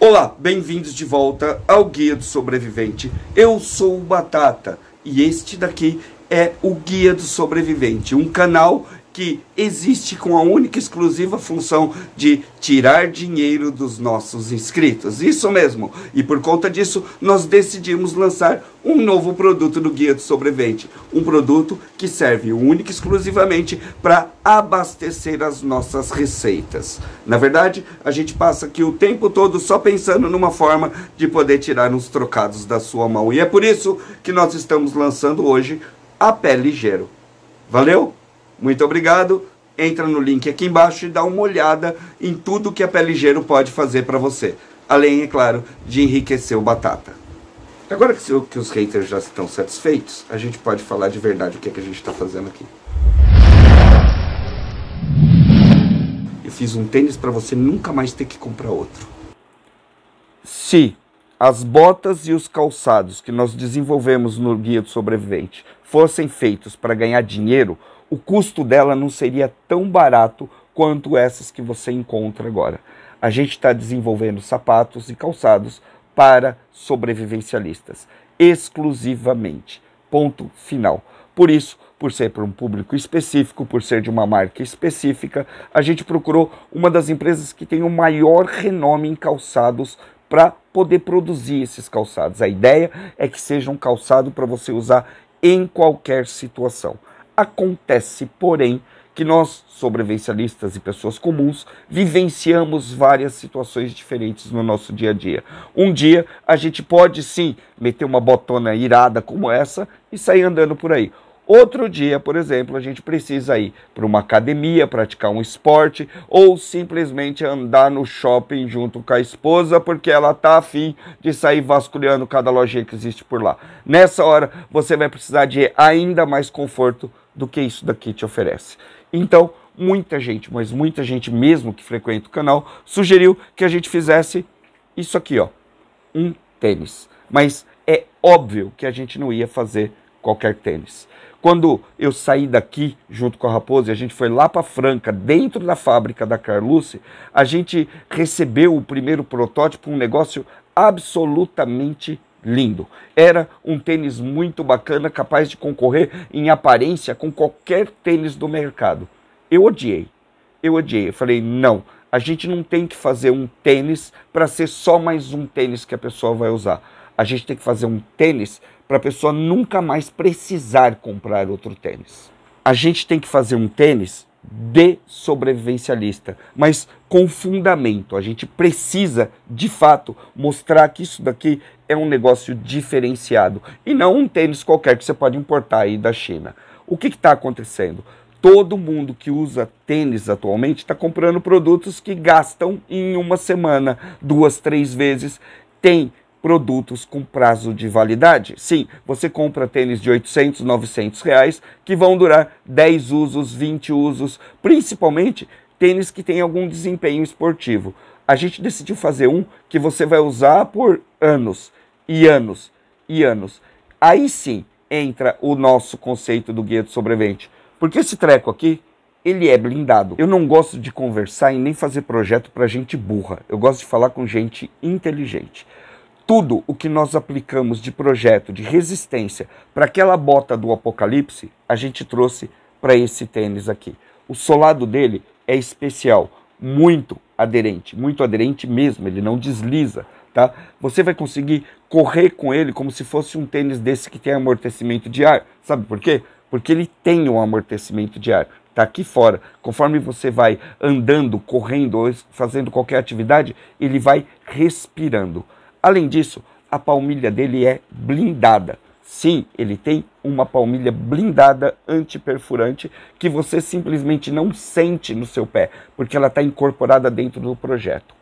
Olá, bem-vindos de volta ao Guia do Sobrevivente. Eu sou o Batata e este daqui é o Guia do Sobrevivente, um canal que existe com a única e exclusiva função de tirar dinheiro dos nossos inscritos. Isso mesmo. E por conta disso, nós decidimos lançar um novo produto do Guia do Sobrevivente. Um produto que serve única e exclusivamente para abastecer as nossas receitas. Na verdade, a gente passa aqui o tempo todo só pensando numa forma de poder tirar uns trocados da sua mão. E é por isso que nós estamos lançando hoje a Pé Ligeiro. Valeu? Muito obrigado. Entra no link aqui embaixo e dá uma olhada em tudo que a Pé Ligeiro pode fazer para você. Além, é claro, de enriquecer o batata. Agora que os haters já estão satisfeitos, a gente pode falar de verdade o que, é que a gente está fazendo aqui. Eu fiz um tênis para você nunca mais ter que comprar outro. Se as botas e os calçados que nós desenvolvemos no Guia do Sobrevivente fossem feitos para ganhar dinheiro, o custo dela não seria tão barato quanto essas que você encontra agora. A gente está desenvolvendo sapatos e calçados para sobrevivencialistas, exclusivamente. Ponto final. Por isso, por ser para um público específico, por ser de uma marca específica, a gente procurou uma das empresas que tem o maior renome em calçados para poder produzir esses calçados. A ideia é que seja um calçado para você usar em qualquer situação. Acontece, porém, que nós, sobrevivencialistas e pessoas comuns, vivenciamos várias situações diferentes no nosso dia a dia. Um dia a gente pode sim meter uma botona irada como essa e sair andando por aí. Outro dia, por exemplo, a gente precisa ir para uma academia, praticar um esporte ou simplesmente andar no shopping junto com a esposa porque ela tá afim de sair vasculhando cada lojinha que existe por lá. Nessa hora, você vai precisar de ainda mais conforto do que isso daqui te oferece. Então, muita gente, mas muita gente mesmo que frequenta o canal, sugeriu que a gente fizesse isso aqui, ó, um tênis. Mas é óbvio que a gente não ia fazer qualquer tênis. Quando eu saí daqui junto com a Raposa e a gente foi lá para Franca, dentro da fábrica da Carluce, a gente recebeu o primeiro protótipo, um negócio absolutamente lindo. Era um tênis muito bacana, capaz de concorrer em aparência com qualquer tênis do mercado. Eu odiei. Eu odiei. Eu falei, não, a gente não tem que fazer um tênis para ser só mais um tênis que a pessoa vai usar. A gente tem que fazer um tênis para a pessoa nunca mais precisar comprar outro tênis. A gente tem que fazer um tênis de sobrevivencialista, mas com fundamento. A gente precisa, de fato, mostrar que isso daqui é um negócio diferenciado e não um tênis qualquer que você pode importar aí da China. O que está acontecendo? Todo mundo que usa tênis atualmente está comprando produtos que gastam em uma semana, duas, três vezes. Tem produtos com prazo de validade. Sim, você compra tênis de 800, 900 reais que vão durar 10 usos, 20 usos, principalmente tênis que tem algum desempenho esportivo. A gente decidiu fazer um que você vai usar por anos e anos e anos. Aí sim entra o nosso conceito do guia do sobrevivente. Porque esse treco aqui, ele é blindado. Eu não gosto de conversar e nem fazer projeto para gente burra. Eu gosto de falar com gente inteligente tudo o que nós aplicamos de projeto de resistência para aquela bota do apocalipse, a gente trouxe para esse tênis aqui. O solado dele é especial, muito aderente, muito aderente mesmo, ele não desliza, tá? Você vai conseguir correr com ele como se fosse um tênis desse que tem amortecimento de ar. Sabe por quê? Porque ele tem um amortecimento de ar. Tá aqui fora. Conforme você vai andando, correndo ou fazendo qualquer atividade, ele vai respirando. Além disso, a palmilha dele é blindada. Sim, ele tem uma palmilha blindada antiperfurante que você simplesmente não sente no seu pé, porque ela está incorporada dentro do projeto.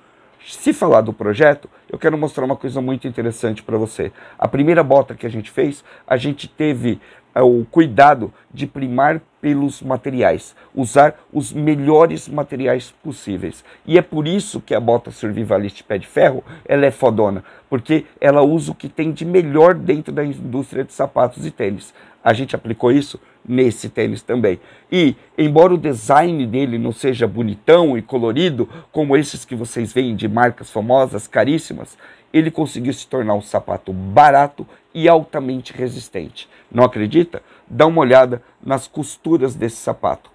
Se falar do projeto, eu quero mostrar uma coisa muito interessante para você. A primeira bota que a gente fez, a gente teve é o cuidado de primar pelos materiais, usar os melhores materiais possíveis. E é por isso que a bota Survivalist Pé de Ferro ela é fodona, porque ela usa o que tem de melhor dentro da indústria de sapatos e tênis. A gente aplicou isso nesse tênis também. E, embora o design dele não seja bonitão e colorido, como esses que vocês veem de marcas famosas, caríssimas, ele conseguiu se tornar um sapato barato e altamente resistente. Não acredita? Dá uma olhada nas costuras desse sapato.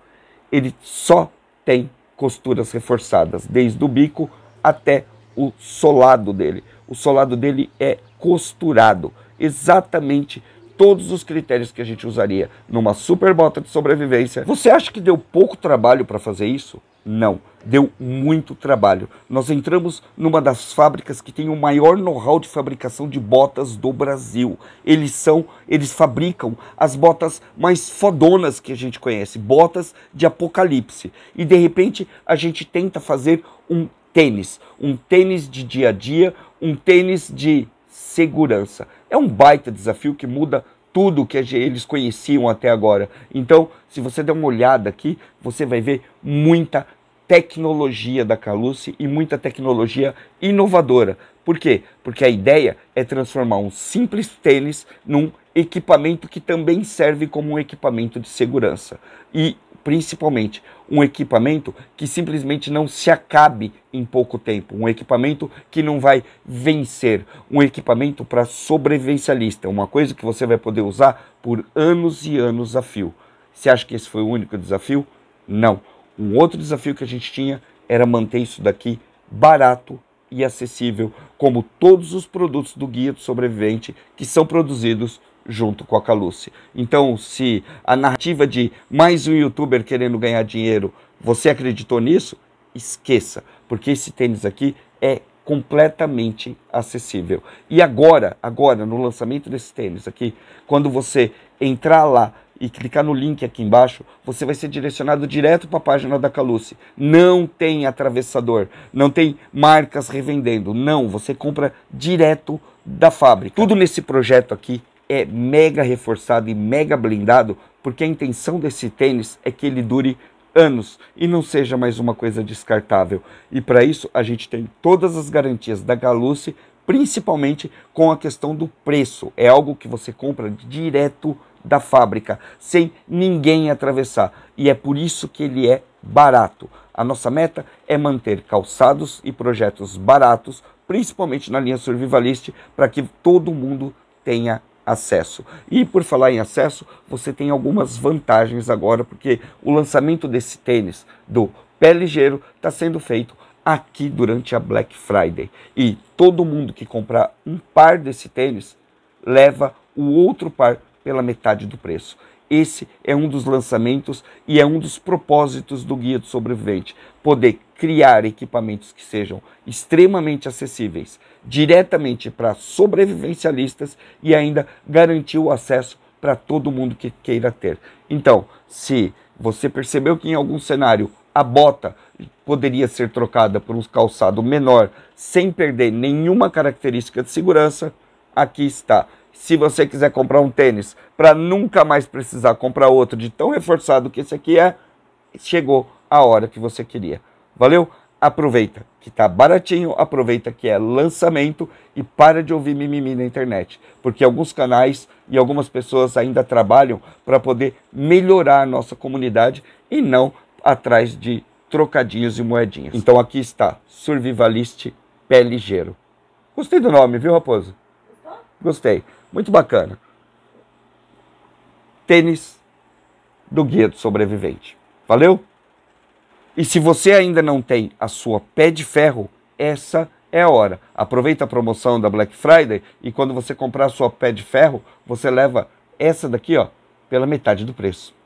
Ele só tem costuras reforçadas, desde o bico até o solado dele. O solado dele é costurado, exatamente todos os critérios que a gente usaria numa super bota de sobrevivência. Você acha que deu pouco trabalho para fazer isso? Não, deu muito trabalho. Nós entramos numa das fábricas que tem o maior know-how de fabricação de botas do Brasil. Eles são, eles fabricam as botas mais fodonas que a gente conhece, botas de apocalipse. E de repente a gente tenta fazer um tênis, um tênis de dia a dia, um tênis de segurança. É um baita desafio que muda tudo que eles conheciam até agora. Então, se você der uma olhada aqui, você vai ver muita tecnologia da Caluce e muita tecnologia inovadora. Por quê? Porque a ideia é transformar um simples tênis num equipamento que também serve como um equipamento de segurança. E principalmente um equipamento que simplesmente não se acabe em pouco tempo, um equipamento que não vai vencer, um equipamento para sobrevivencialista, uma coisa que você vai poder usar por anos e anos a fio. Você acha que esse foi o único desafio? Não. Um outro desafio que a gente tinha era manter isso daqui barato e acessível, como todos os produtos do Guia do Sobrevivente que são produzidos junto com a Caluce. Então, se a narrativa de mais um youtuber querendo ganhar dinheiro, você acreditou nisso? Esqueça, porque esse tênis aqui é completamente acessível. E agora, agora no lançamento desse tênis aqui, quando você entrar lá e clicar no link aqui embaixo, você vai ser direcionado direto para a página da Caluce. Não tem atravessador, não tem marcas revendendo, não, você compra direto da fábrica. Tudo nesse projeto aqui é mega reforçado e mega blindado, porque a intenção desse tênis é que ele dure anos e não seja mais uma coisa descartável. E para isso a gente tem todas as garantias da Galucci, principalmente com a questão do preço. É algo que você compra direto da fábrica, sem ninguém atravessar. E é por isso que ele é barato. A nossa meta é manter calçados e projetos baratos, principalmente na linha Survivalist, para que todo mundo tenha acesso. E por falar em acesso, você tem algumas vantagens agora, porque o lançamento desse tênis do pé ligeiro está sendo feito aqui durante a Black Friday. E todo mundo que comprar um par desse tênis leva o outro par pela metade do preço. Esse é um dos lançamentos e é um dos propósitos do Guia do Sobrevivente: poder criar equipamentos que sejam extremamente acessíveis diretamente para sobrevivencialistas e ainda garantir o acesso para todo mundo que queira ter. Então, se você percebeu que em algum cenário a bota poderia ser trocada por um calçado menor sem perder nenhuma característica de segurança, aqui está se você quiser comprar um tênis para nunca mais precisar comprar outro de tão reforçado que esse aqui é, chegou a hora que você queria. Valeu? Aproveita que tá baratinho, aproveita que é lançamento e para de ouvir mimimi na internet, porque alguns canais e algumas pessoas ainda trabalham para poder melhorar a nossa comunidade e não atrás de trocadinhos e moedinhas. Então aqui está, Survivalist Pé Ligeiro. Gostei do nome, viu, Raposo? Gostei. Muito bacana. Tênis do Guia do Sobrevivente. Valeu? E se você ainda não tem a sua pé de ferro, essa é a hora. Aproveita a promoção da Black Friday e quando você comprar a sua pé de ferro, você leva essa daqui, ó, pela metade do preço.